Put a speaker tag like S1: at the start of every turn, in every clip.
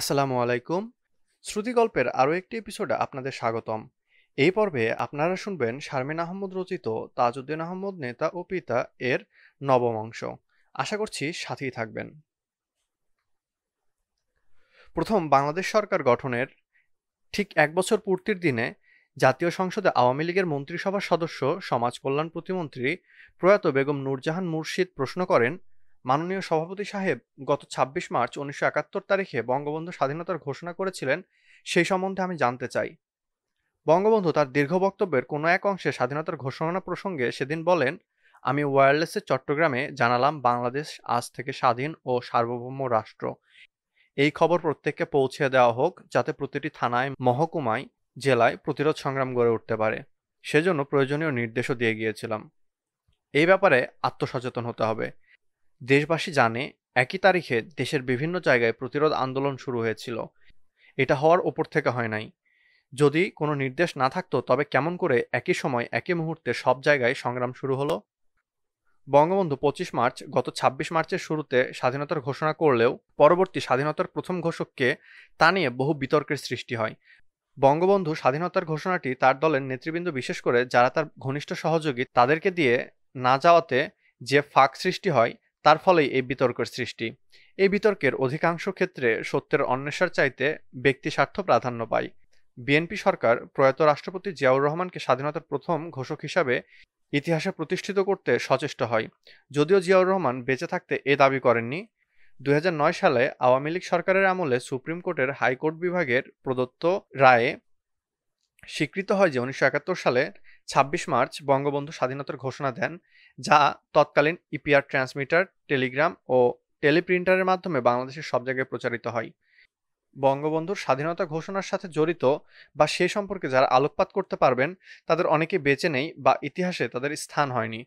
S1: আসসালামু আলাইকুম শ্রুতিগল্পের আরও একটি এপিসোডে আপনাদের স্বাগতম এই পর্বে আপনারা শুনবেন শারমিন আহমদ রচিত তাজউদ্দিন আহমদ নেতা ও পিতা এর নবম অংশ আশা করছি সাথেই থাকবেন প্রথম বাংলাদেশ সরকার গঠনের ঠিক এক বছর পূর্তির দিনে জাতীয় সংসদে আওয়ামী লীগের মন্ত্রিসভার সদস্য সমাজ কল্যাণ প্রতিমন্ত্রী প্রয়াত বেগম নূরজাহান মুর্শিদ প্রশ্ন করেন মাননীয় সভাপতি সাহেব গত ২৬ মার্চ উনিশশো একাত্তর তারিখে বঙ্গবন্ধু স্বাধীনতার ঘোষণা করেছিলেন সেই সম্বন্ধে আমি জানতে চাই বঙ্গবন্ধু তার দীর্ঘ বক্তব্যের কোনো এক অংশে স্বাধীনতার ঘোষণা প্রসঙ্গে সেদিন বলেন আমি ওয়্যারলেসের চট্টগ্রামে জানালাম বাংলাদেশ আজ থেকে স্বাধীন ও সার্বভৌম রাষ্ট্র এই খবর প্রত্যেককে পৌঁছে দেওয়া হোক যাতে প্রতিটি থানায় মহকুমায় জেলায় প্রতিরোধ সংগ্রাম গড়ে উঠতে পারে সেজন্য প্রয়োজনীয় নির্দেশও দিয়ে গিয়েছিলাম এই ব্যাপারে আত্মসচেতন হতে হবে দেশবাসী জানে একই তারিখে দেশের বিভিন্ন জায়গায় প্রতিরোধ আন্দোলন শুরু হয়েছিল এটা হওয়ার ওপর থেকে হয় নাই যদি কোনো নির্দেশ না থাকতো তবে কেমন করে একই সময় একই মুহূর্তে সব জায়গায় সংগ্রাম শুরু হলো বঙ্গবন্ধু পঁচিশ মার্চ গত ২৬ মার্চের শুরুতে স্বাধীনতার ঘোষণা করলেও পরবর্তী স্বাধীনতার প্রথম ঘোষককে তা নিয়ে বহু বিতর্কের সৃষ্টি হয় বঙ্গবন্ধু স্বাধীনতার ঘোষণাটি তার দলের নেতৃবৃন্দ বিশেষ করে যারা তার ঘনিষ্ঠ সহযোগী তাদেরকে দিয়ে না যাওয়াতে যে ফাঁক সৃষ্টি হয় তার ফলেই এই বিতর্কের সৃষ্টি এই বিতর্কের অধিকাংশ ক্ষেত্রে সত্যের অন্বেষার চাইতে ব্যক্তি স্বার্থ প্রাধান্য পায় বিএনপি সরকার প্রয়াত রাষ্ট্রপতি জিয়াউর রহমানকে স্বাধীনতার প্রথম ঘোষক হিসাবে ইতিহাসে প্রতিষ্ঠিত করতে সচেষ্ট হয় যদিও জিয়াউর রহমান বেঁচে থাকতে এ দাবি করেননি দু সালে আওয়ামী লীগ সরকারের আমলে সুপ্রিম কোর্টের হাইকোর্ট বিভাগের প্রদত্ত রায়ে স্বীকৃত হয় যে উনিশশো সালে ২৬ মার্চ বঙ্গবন্ধু স্বাধীনতার ঘোষণা দেন যা তৎকালীন ইপিআর ট্রান্সমিটার টেলিগ্রাম ও টেলিপ্রিন্টারের মাধ্যমে বাংলাদেশের সব জায়গায় প্রচারিত হয় বঙ্গবন্ধুর স্বাধীনতা ঘোষণার সাথে জড়িত বা সে সম্পর্কে যারা আলোকপাত করতে পারবেন তাদের অনেকে বেঁচে নেই বা ইতিহাসে তাদের স্থান হয়নি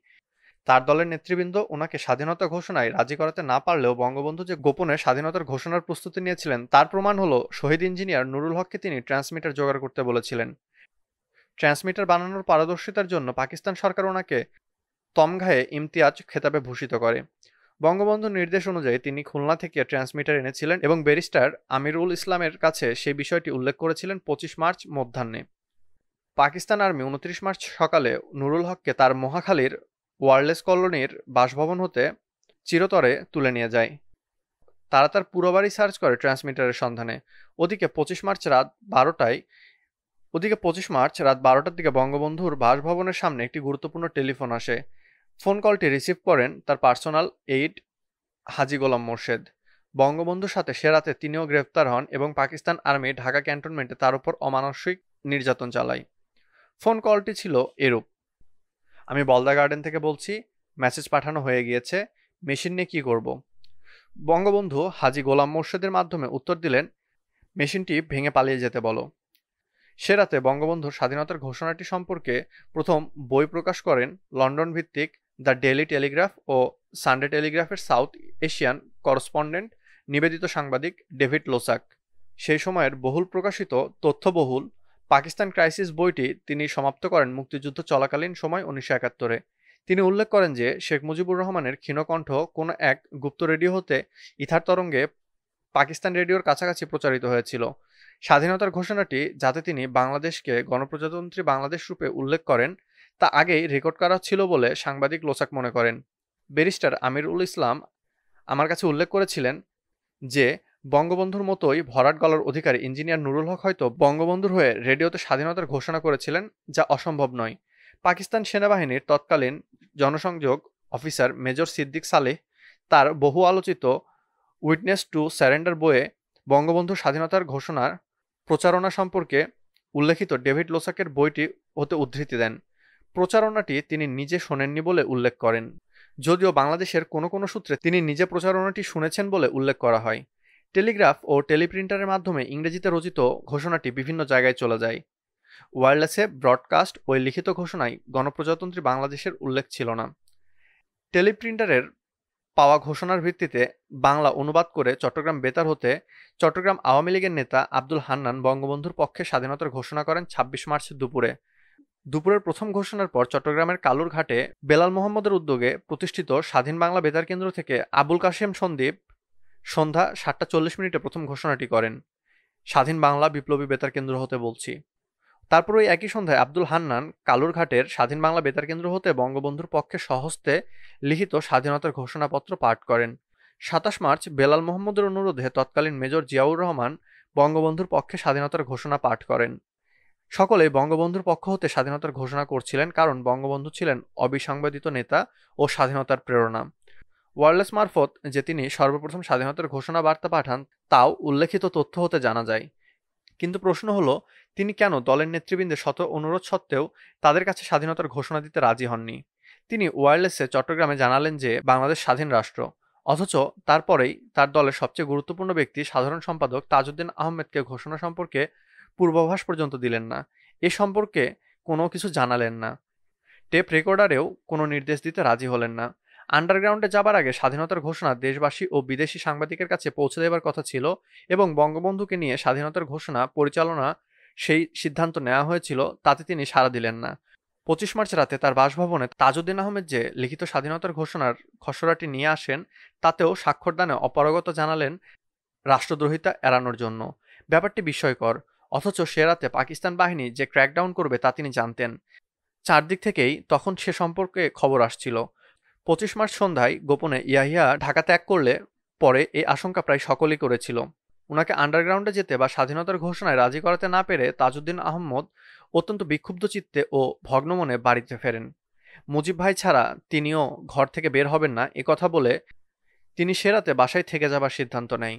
S1: তার দলের নেতৃবৃন্দ ওনাকে স্বাধীনতা ঘোষণায় রাজি করাতে না পারলেও বঙ্গবন্ধু যে গোপনে স্বাধীনতার ঘোষণার প্রস্তুতি নিয়েছিলেন তার প্রমাণ হলো শহীদ ইঞ্জিনিয়ার নুরুল হককে তিনি ট্রান্সমিটার জোগাড় করতে বলেছিলেন ট্রান্সমিটার বানানোর পারদর্শিতার জন্য পাকিস্তান সরকার ওনাকে তমঘায়ে ইমতিয়াজ খেতাবে ভূষিত করে বঙ্গবন্ধুর নির্দেশ অনুযায়ী তিনি খুলনা থেকে ট্রান্সমিটার এনেছিলেন এবং ব্যারিস্টার আমিরুল ইসলামের কাছে সেই বিষয়টি উল্লেখ করেছিলেন পঁচিশ মার্চ মধ্যাহ্নে পাকিস্তান আর্মি উনত্রিশ মার্চ সকালে নুরুল হককে তার মহাখালীর ওয়ারলেস কলোনির বাসভবন হতে চিরতরে তুলে নিয়ে যায় তারা তার পুরোবারই সার্চ করে ট্রান্সমিটারের সন্ধানে ওদিকে পঁচিশ মার্চ রাত বারোটায় ওদিকে পঁচিশ মার্চ রাত বারোটার দিকে বঙ্গবন্ধুর বাসভবনের সামনে একটি গুরুত্বপূর্ণ টেলিফোন আসে ফোন কলটি রিসিভ করেন তার পার্সোনাল এইড হাজি গোলাম মোর্শেদ বঙ্গবন্ধুর সাথে সে রাতে তিনিও গ্রেফতার হন এবং পাকিস্তান আর্মি ঢাকা ক্যান্টনমেন্টে তার উপর অমানসিক নির্যাতন চালায় ফোন কলটি ছিল এরূপ আমি বলদা গার্ডেন থেকে বলছি মেসেজ পাঠানো হয়ে গিয়েছে মেশিন নিয়ে কী করব বঙ্গবন্ধু হাজি গোলাম মোর্শেদের মাধ্যমে উত্তর দিলেন মেশিনটি ভেঙে পালিয়ে যেতে বলো সে রাতে বঙ্গবন্ধুর স্বাধীনতার ঘোষণাটি সম্পর্কে প্রথম বই প্রকাশ করেন লন্ডন ভিত্তিক দ্য ডেলি টেলিগ্রাফ ও সানডে টেলিগ্রাফের সাউথ এশিয়ান করসপন্ডেন্ট নিবেদিত সাংবাদিক ডেভিড লোসাক সেই সময়ের বহুল প্রকাশিত তথ্যবহুল পাকিস্তান ক্রাইসিস বইটি তিনি সমাপ্ত করেন মুক্তিযুদ্ধ চলাকালীন সময় উনিশশো একাত্তরে তিনি উল্লেখ করেন যে শেখ মুজিবুর রহমানের ক্ষীণকণ্ঠ কোনো এক গুপ্ত রেডিও হতে ইথার তরঙ্গে পাকিস্তান রেডিওর কাছাকাছি প্রচারিত হয়েছিল স্বাধীনতার ঘোষণাটি যাতে তিনি বাংলাদেশকে গণপ্রজাতন্ত্রী বাংলাদেশ রূপে উল্লেখ করেন তা আগেই রেকর্ড করা ছিল বলে সাংবাদিক লোচাক মনে করেন ব্যারিস্টার আমিরুল ইসলাম আমার কাছে উল্লেখ করেছিলেন যে বঙ্গবন্ধুর মতোই ভরাট গলার অধিকারী ইঞ্জিনিয়ার নুরুল হক হয়তো বঙ্গবন্ধুর হয়ে রেডিওতে স্বাধীনতার ঘোষণা করেছিলেন যা অসম্ভব নয় পাকিস্তান সেনাবাহিনীর তৎকালীন জনসংযোগ অফিসার মেজর সিদ্দিক সালেহ তার বহু আলোচিত উইটনেস টু স্যারেন্ডার বইয়ে বঙ্গবন্ধু স্বাধীনতার ঘোষণার প্রচারণা সম্পর্কে উল্লেখিত ডেভিড লোসাকের বইটি হতে উদ্ধৃতি দেন প্রচারণাটি তিনি নিজে শোনেননি বলে উল্লেখ করেন যদিও বাংলাদেশের কোনো কোনো সূত্রে তিনি নিজে প্রচারণাটি শুনেছেন বলে উল্লেখ করা হয় টেলিগ্রাফ ও টেলিপ্রিন্টারের মাধ্যমে ইংরেজিতে রচিত ঘোষণাটি বিভিন্ন জায়গায় চলে যায় ওয়্যারলেসে ব্রডকাস্ট ওই লিখিত ঘোষণায় গণপ্রজাতন্ত্রী বাংলাদেশের উল্লেখ ছিল না টেলিপ্রিন্টারের পাওয়া ঘোষণার ভিত্তিতে বাংলা অনুবাদ করে চট্টগ্রাম বেতার হতে চট্টগ্রাম আওয়ামী লীগের নেতা আব্দুল হান্নান বঙ্গবন্ধুর পক্ষে স্বাধীনতার ঘোষণা করেন ছাব্বিশ মার্চ দুপুরে দুপুরের প্রথম ঘোষণার পর চট্টগ্রামের কালুরঘাটে বেলাল মোহাম্মদের উদ্যোগে প্রতিষ্ঠিত স্বাধীন বাংলা বেতার কেন্দ্র থেকে আবুল কাশেম সন্দীপ সন্ধ্যা সাতটা চল্লিশ মিনিটে প্রথম ঘোষণাটি করেন স্বাধীন বাংলা বিপ্লবী বেতার কেন্দ্র হতে বলছি তারপর ওই একই সন্ধ্যায় আব্দুল হান্নান কালুরঘাটের স্বাধীন বাংলা বেতার কেন্দ্র হতে বঙ্গবন্ধুর পক্ষে সহস্তে লিখিত স্বাধীনতার ঘোষণাপত্র পাঠ করেন সাতাশ মার্চ বেলাল মোহাম্মদের অনুরোধে তৎকালীন মেজর জিয়াউর রহমান বঙ্গবন্ধুর পক্ষে স্বাধীনতার ঘোষণা পাঠ করেন সকলে বঙ্গবন্ধুর পক্ষ হতে স্বাধীনতার ঘোষণা করছিলেন কারণ বঙ্গবন্ধু ছিলেন অবিসংবাদিত নেতা ও স্বাধীনতার প্রেরণা ওয়ারলেস মারফত যে তিনি সর্বপ্রথম স্বাধীনতার ঘোষণা বার্তা পাঠান তাও উল্লেখিত তথ্য হতে জানা যায় কিন্তু প্রশ্ন হলো তিনি কেন দলের নেতৃবৃন্দের শত অনুরোধ সত্ত্বেও তাদের কাছে স্বাধীনতার ঘোষণা দিতে রাজি হননি তিনি ওয়ারলেসে চট্টগ্রামে জানালেন যে বাংলাদেশ স্বাধীন রাষ্ট্র অথচ তারপরেই তার দলের সবচেয়ে গুরুত্বপূর্ণ ব্যক্তি সাধারণ সম্পাদক তাজউদ্দিন আহমেদকে ঘোষণা সম্পর্কে পূর্বাভাস পর্যন্ত দিলেন না এ সম্পর্কে কোনো কিছু জানালেন না টেপ রেকর্ডারেও কোনো নির্দেশ দিতে রাজি হলেন না আন্ডারগ্রাউন্ডে যাবার আগে স্বাধীনতার ঘোষণা দেশবাসী ও বিদেশি সাংবাদিকের কাছে পৌঁছে দেবার কথা ছিল এবং বঙ্গবন্ধুকে নিয়ে স্বাধীনতার ঘোষণা পরিচালনা সেই সিদ্ধান্ত নেওয়া হয়েছিল তাতে তিনি সাড়া দিলেন না পঁচিশ মার্চ রাতে তার বাসভবনে তাজউদ্দিন আহমেদ যে লিখিত স্বাধীনতার ঘোষণার খসড়াটি নিয়ে আসেন তাতেও স্বাক্ষরদানে অপারগত জানালেন রাষ্ট্রদ্রোহিতা এড়ানোর জন্য ব্যাপারটি বিস্ময়কর অথচ সে রাতে পাকিস্তান বাহিনী যে ক্র্যাকডাউন করবে তা তিনি জানতেন চারদিক থেকেই তখন সে সম্পর্কে খবর আসছিল পঁচিশ মার্চ সন্ধ্যায় গোপনে ইয়াহিয়া ঢাকা ত্যাগ করলে পরে এই আশঙ্কা প্রায় সকলেই করেছিল ওনাকে আন্ডারগ্রাউন্ডে যেতে বা স্বাধীনতার ঘোষণায় রাজি করাতে না পেরে তাজউদ্দিন আহম্মদ অত্যন্ত বিক্ষুব্ধ চিত্তে ও ভগ্নমনে বাড়িতে ফেরেন মুজিব ভাই ছাড়া তিনিও ঘর থেকে বের হবেন না এ কথা বলে তিনি সেরাতে বাসায় থেকে যাবার সিদ্ধান্ত নেয়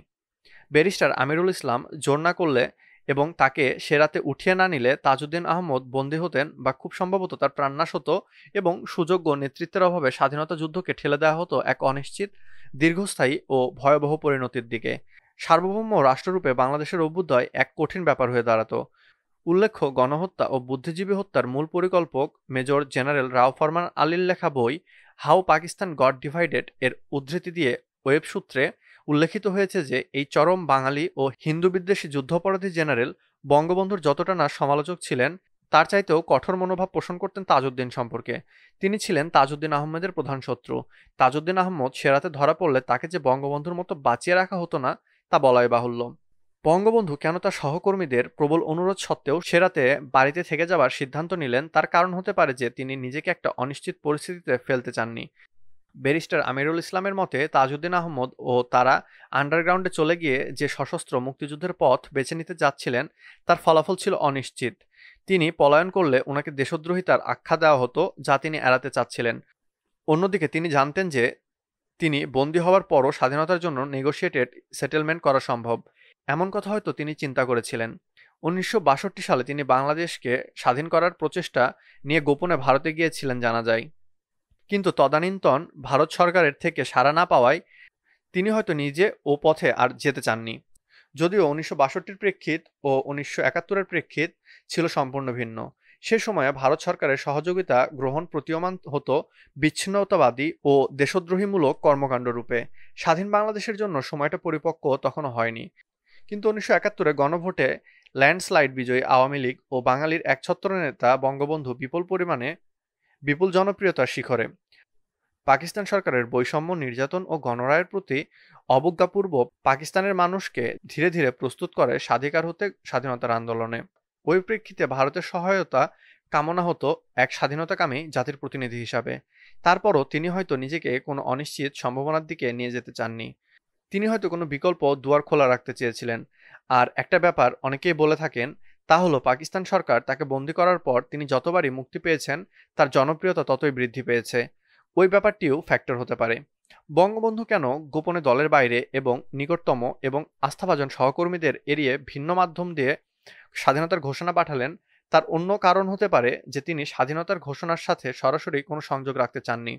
S1: ব্যারিস্টার আমিরুল ইসলাম জোর না করলে এবং তাকে সেরাতে উঠিয়ে না নিলে তাজউদ্দিন আহমদ বন্দী হতেন বা খুব সম্ভবত তার প্রাণনাশ হতো এবং সুযোগ্য নেতৃত্বের অভাবে স্বাধীনতা যুদ্ধকে ঠেলে দেওয়া হতো এক অনিশ্চিত দীর্ঘস্থায়ী ও ভয়াবহ পরিণতির দিকে সার্বভৌম রাষ্ট্ররূপে বাংলাদেশের অভ্যুদয় এক কঠিন ব্যাপার হয়ে দাঁড়াতো উল্লেখ্য গণহত্যা ও বুদ্ধিজীবী হত্যার মূল পরিকল্পক মেজর জেনারেল রাও ফরমান আলীর লেখা বই হাউ পাকিস্তান গড ডিভাইডেড এর উদ্ধৃতি দিয়ে ওয়েব সূত্রে উল্লেখিত হয়েছে যে এই চরম বাঙালি ও হিন্দু বিদ্বেষী যুদ্ধাপরাধী জেনারেল বঙ্গবন্ধুর যতটা না সমালোচক ছিলেন তার চাইতেও কঠোর মনোভাব পোষণ করতেন তাজউদ্দিন সম্পর্কে তিনি ছিলেন তাজউদ্দিন আহমেদের প্রধান শত্রু তাজউদ্দিন আহমদ সেরাতে ধরা পড়লে তাকে যে বঙ্গবন্ধুর মতো বাঁচিয়ে রাখা হতো না তা বলাই বাহুল্য বঙ্গবন্ধু কেন তার সহকর্মীদের প্রবল অনুরোধ সত্ত্বেও সেরাতে বাড়িতে থেকে যাওয়ার সিদ্ধান্ত নিলেন তার কারণ হতে পারে যে তিনি নিজেকে একটা অনিশ্চিত পরিস্থিতিতে ফেলতে চাননি ব্যারিস্টার আমিরুল ইসলামের মতে তাজউদ্দিন আহমদ ও তারা আন্ডারগ্রাউন্ডে চলে গিয়ে যে সশস্ত্র মুক্তিযুদ্ধের পথ বেছে নিতে যাচ্ছিলেন তার ফলাফল ছিল অনিশ্চিত তিনি পলায়ন করলে ওনাকে দেশদ্রোহিতার আখ্যা দেওয়া হতো যা তিনি এড়াতে চাচ্ছিলেন অন্যদিকে তিনি জানতেন যে তিনি বন্দী হওয়ার পরও স্বাধীনতার জন্য নেগোসিয়েটেড সেটেলমেন্ট করা সম্ভব এমন কথা হয়তো তিনি চিন্তা করেছিলেন উনিশশো সালে তিনি বাংলাদেশকে স্বাধীন করার প্রচেষ্টা নিয়ে গোপনে ভারতে গিয়েছিলেন জানা যায় কিন্তু তদানীন্তন ভারত সরকারের থেকে সাড়া না পাওয়ায় তিনি হয়তো নিজে ও পথে আর যেতে চাননি যদিও উনিশশো বাষট্টির প্রেক্ষিত ও উনিশশো একাত্তরের প্রেক্ষিত ছিল সম্পূর্ণ ভিন্ন সে সময়ে ভারত সরকারের সহযোগিতা গ্রহণ প্রতীয়মান হতো বিচ্ছিন্নতাবাদী ও দেশদ্রোহীমূলক কর্মকাণ্ড রূপে স্বাধীন বাংলাদেশের জন্য সময়টা পরিপক্ক তখনও হয়নি কিন্তু উনিশশো একাত্তরে গণভোটে ল্যান্ডস্লাইড বিজয়ী আওয়ামী লীগ ও বাঙালির একছত্র নেতা বঙ্গবন্ধু বিপুল পরিমাণে বিপুল জনপ্রিয়তার শিখরে পাকিস্তান সরকারের বৈষম্য নির্যাতন ও গণরায়ের প্রতি অবজ্ঞাপূর্ব পাকিস্তানের মানুষকে ধীরে ধীরে প্রস্তুত করে স্বাধিকার হতে স্বাধীনতার আন্দোলনে পরিপ্রেক্ষিতে ভারতের সহায়তা কামনা হতো এক স্বাধীনতাকামী জাতির প্রতিনিধি হিসাবে তারপরও তিনি হয়তো নিজেকে কোনো অনিশ্চিত সম্ভাবনার দিকে নিয়ে যেতে চাননি তিনি হয়তো কোনো বিকল্প দুয়ার খোলা রাখতে চেয়েছিলেন আর একটা ব্যাপার অনেকেই বলে থাকেন তা হলো পাকিস্তান সরকার তাকে বন্দি করার পর তিনি যতবারই মুক্তি পেয়েছেন তার জনপ্রিয়তা ততই বৃদ্ধি পেয়েছে ওই ব্যাপারটিও ফ্যাক্টর হতে পারে বঙ্গবন্ধু কেন গোপনে দলের বাইরে এবং নিকটতম এবং আস্থাভাজন সহকর্মীদের এড়িয়ে ভিন্ন মাধ্যম দিয়ে স্বাধীনতার ঘোষণা পাঠালেন তার অন্য কারণ হতে পারে যে তিনি স্বাধীনতার ঘোষণার সাথে সরাসরি কোনো সংযোগ রাখতে চাননি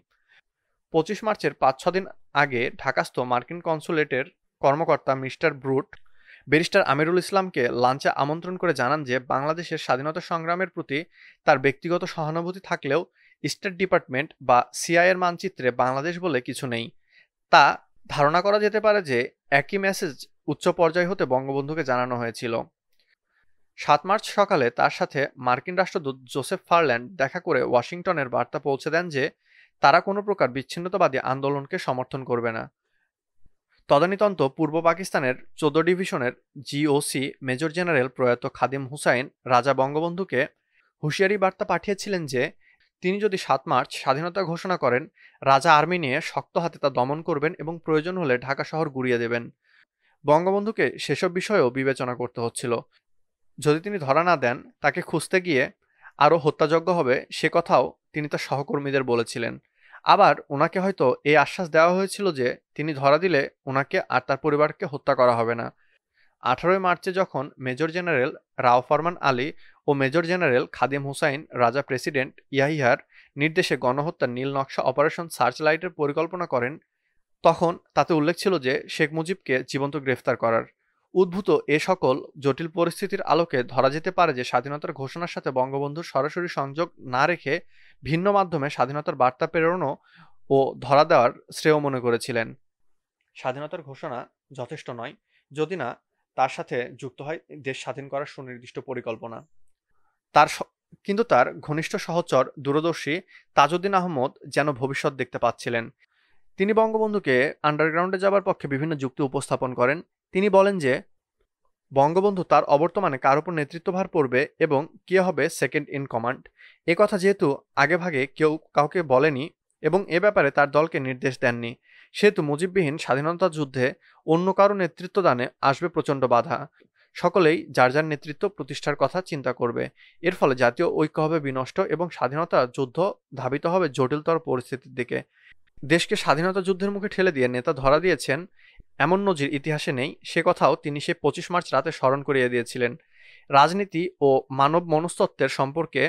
S1: পঁচিশ মার্চের পাঁচ ছ দিন আগে ঢাকাস্থ মার্কিন কনসুলেটের কর্মকর্তা মিস্টার ব্রুট ব্যারিস্টার আমিরুল ইসলামকে লাঞ্চে আমন্ত্রণ করে জানান যে বাংলাদেশের স্বাধীনতা সংগ্রামের প্রতি তার ব্যক্তিগত সহানুভূতি থাকলেও স্টেট ডিপার্টমেন্ট বা সিআইয়ের মানচিত্রে বাংলাদেশ বলে কিছু নেই তা ধারণা করা যেতে পারে যে একই মেসেজ উচ্চ পর্যায় হতে বঙ্গবন্ধুকে জানানো হয়েছিল সাত মার্চ সকালে তার সাথে মার্কিন রাষ্ট্রদূত জোসেফ ফারল্যান্ড দেখা করে ওয়াশিংটনের বার্তা পৌঁছে দেন যে তারা কোনো প্রকার বিচ্ছিন্নতাবাদী আন্দোলনকে সমর্থন করবে না তদানীতন্ত পূর্ব পাকিস্তানের চোদ্দ ডিভিশনের জিওসি মেজর জেনারেল প্রয়াত খাদিম হুসাইন রাজা বঙ্গবন্ধুকে হুঁশিয়ারি বার্তা পাঠিয়েছিলেন যে তিনি যদি সাত মার্চ স্বাধীনতা ঘোষণা করেন রাজা আর্মি নিয়ে শক্ত হাতে তা দমন করবেন এবং প্রয়োজন হলে ঢাকা শহর গুড়িয়ে দেবেন বঙ্গবন্ধুকে সেসব বিষয়েও বিবেচনা করতে হচ্ছিল যদি তিনি ধরা না দেন তাকে খুঁজতে গিয়ে আরও হত্যাযজ্ঞ হবে সে কথাও তিনি তার সহকর্মীদের বলেছিলেন আবার ওনাকে হয়তো এই আশ্বাস দেওয়া হয়েছিল যে তিনি ধরা দিলে ওনাকে আর তার পরিবারকে হত্যা করা হবে না আঠারোই মার্চে যখন মেজর জেনারেল রাও ফরমান আলী ও major general Khadim Hussain Raja president ইয়াহিয়ার নির্দেশে গণহত্যার নীল নকশা অপারেশন সার্চ লাইটের পরিকল্পনা করেন তখন তাতে উল্লেখ ছিল যে শেখ মুজিবকে জীবন্ত গ্রেফতার করার উদ্ভূত এ সকল জটিল পরিস্থিতির আলোকে ধরা যেতে পারে যে স্বাধীনতার ঘোষণার সাথে বঙ্গবন্ধুর সরাসরি সংযোগ না রেখে ভিন্ন মাধ্যমে স্বাধীনতার বার্তা প্রেরণ ও ধরা দেওয়ার শ্রেয় মনে করেছিলেন স্বাধীনতার ঘোষণা যথেষ্ট নয় যদি না তার সাথে যুক্ত হয় দেশ স্বাধীন করার সুনির্দিষ্ট পরিকল্পনা তার কিন্তু তার ঘনিষ্ঠ সহচর দূরদর্শী তাজউদ্দিন আহমদ যেন ভবিষ্যৎ দেখতে পাচ্ছিলেন তিনি বঙ্গবন্ধুকে আন্ডারগ্রাউন্ডে যাবার পক্ষে বিভিন্ন যুক্তি উপস্থাপন করেন তিনি বলেন যে বঙ্গবন্ধু তার অবর্তমানে কার উপর নেতৃত্বভার পড়বে এবং কে হবে সেকেন্ড ইন কমান্ড এ কথা যেহেতু আগেভাগে কেউ কাউকে বলেনি এবং এ ব্যাপারে তার দলকে নির্দেশ দেননি সেহেতু মুজিববিহীন স্বাধীনতা যুদ্ধে অন্য কারো দানে আসবে প্রচণ্ড বাধা সকলেই যার যার নেতৃত্ব প্রতিষ্ঠার কথা চিন্তা করবে এর ফলে জাতীয় ঐক্য হবে বিনষ্ট এবং স্বাধীনতা যুদ্ধ ধাবিত হবে জটিলতর পরিস্থিতির দিকে দেশকে স্বাধীনতা যুদ্ধের মুখে ঠেলে দিয়ে নেতা ধরা দিয়েছেন এমন নজির ইতিহাসে নেই সে কথাও তিনি সে পঁচিশ মার্চ রাতে স্মরণ করিয়ে দিয়েছিলেন রাজনীতি ও মানব মনস্তত্ত্বের সম্পর্কে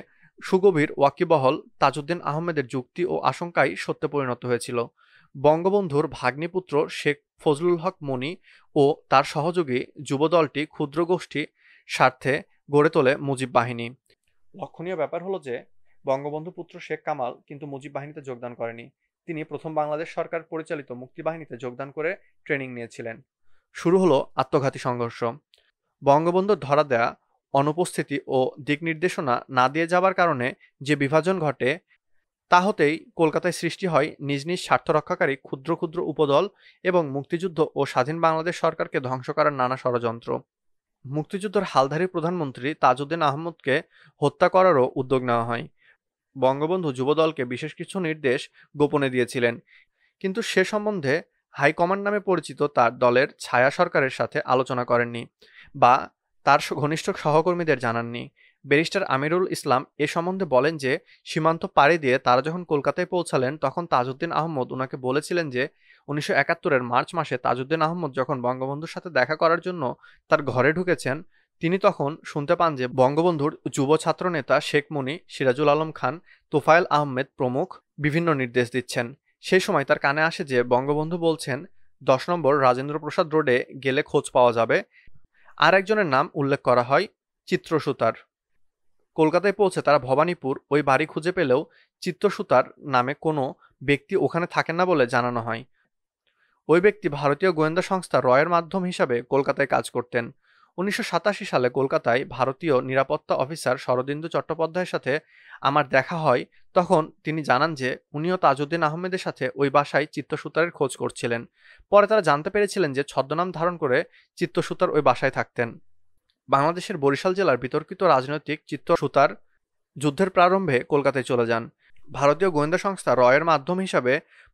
S1: সুগভীর ওয়াকিবহল তাজউদ্দিন আহমেদের যুক্তি ও আশঙ্কাই সত্যে পরিণত হয়েছিল বঙ্গবন্ধুর ভাগ্নিপুত্র শেখ ফজলুল হক মনি ও তার সহযোগী যুবদলটি ক্ষুদ্র গোষ্ঠী স্বার্থে গড়ে তোলে মুজিব বাহিনী লক্ষণীয় ব্যাপার হলো যে বঙ্গবন্ধু পুত্র শেখ কামাল কিন্তু মুজিব বাহিনীতে যোগদান করেনি তিনি প্রথম বাংলাদেশ সরকার পরিচালিত মুক্তিবাহিনীতে যোগদান করে ট্রেনিং নিয়েছিলেন শুরু হলো আত্মঘাতী সংঘর্ষ বঙ্গবন্ধুর ধরা দেয়া অনুপস্থিতি ও দিক নির্দেশনা না দিয়ে যাবার কারণে যে বিভাজন ঘটে তা হতেই কলকাতায় সৃষ্টি হয় নিজ নিজ স্বার্থ রক্ষাকারী ক্ষুদ্র ক্ষুদ্র উপদল এবং মুক্তিযুদ্ধ ও স্বাধীন বাংলাদেশ সরকারকে ধ্বংস করার নানা ষড়যন্ত্র মুক্তিযুদ্ধের হালধারী প্রধানমন্ত্রী তাজউদ্দিন আহমদকে হত্যা করারও উদ্যোগ নেওয়া হয় বঙ্গবন্ধু যুবদলকে বিশেষ কিছু নির্দেশ গোপনে দিয়েছিলেন কিন্তু সে সম্বন্ধে হাইকমান্ড নামে পরিচিত তার দলের ছায়া সরকারের সাথে আলোচনা করেননি বা তার ঘনিষ্ঠ সহকর্মীদের জানাননি ব্যারিস্টার আমিরুল ইসলাম এ সম্বন্ধে বলেন যে সীমান্ত পাড়ি দিয়ে তারা যখন কলকাতায় পৌঁছালেন তখন তাজউদ্দিন আহমদ ওনাকে বলেছিলেন যে উনিশশো একাত্তরের মার্চ মাসে তাজউদ্দিন আহমদ যখন বঙ্গবন্ধুর সাথে দেখা করার জন্য তার ঘরে ঢুকেছেন তিনি তখন শুনতে পান যে বঙ্গবন্ধুর যুব ছাত্র নেতা শেখ মুনি সিরাজুল আলম খান তোফায়েল আহমেদ প্রমুখ বিভিন্ন নির্দেশ দিচ্ছেন সেই সময় তার কানে আসে যে বঙ্গবন্ধু বলছেন দশ নম্বর রাজেন্দ্র প্রসাদ রোডে গেলে খোঁজ পাওয়া যাবে আর একজনের নাম উল্লেখ করা হয় চিত্রসুতার কলকাতায় পৌঁছে তারা ভবানীপুর ওই বাড়ি খুঁজে পেলেও চিত্রসুতার নামে কোনো ব্যক্তি ওখানে থাকেন না বলে জানানো হয় ওই ব্যক্তি ভারতীয় গোয়েন্দা সংস্থা রয়ের মাধ্যম হিসাবে কলকাতায় কাজ করতেন উনিশশো সালে কলকাতায় ভারতীয় নিরাপত্তা অফিসার শরদিন্দু চট্টোপাধ্যায়ের সাথে আমার দেখা হয় তখন তিনি জানান যে উনিও তাজউদ্দিন আহমেদের সাথে ওই বাসায় চিত্তসূতারের খোঁজ করছিলেন পরে তারা জানতে পেরেছিলেন যে ছদ্মনাম ধারণ করে চিত্তসূতার ওই বাসায় থাকতেন বাংলাদেশের বরিশাল জেলার বিতর্কিত রাজনৈতিক চিত্তসূতার যুদ্ধের প্রারম্ভে কলকাতায় চলে যান ভারতীয় গোয়েন্দা সংস্থা রয়ের মাধ্যম হিসাবে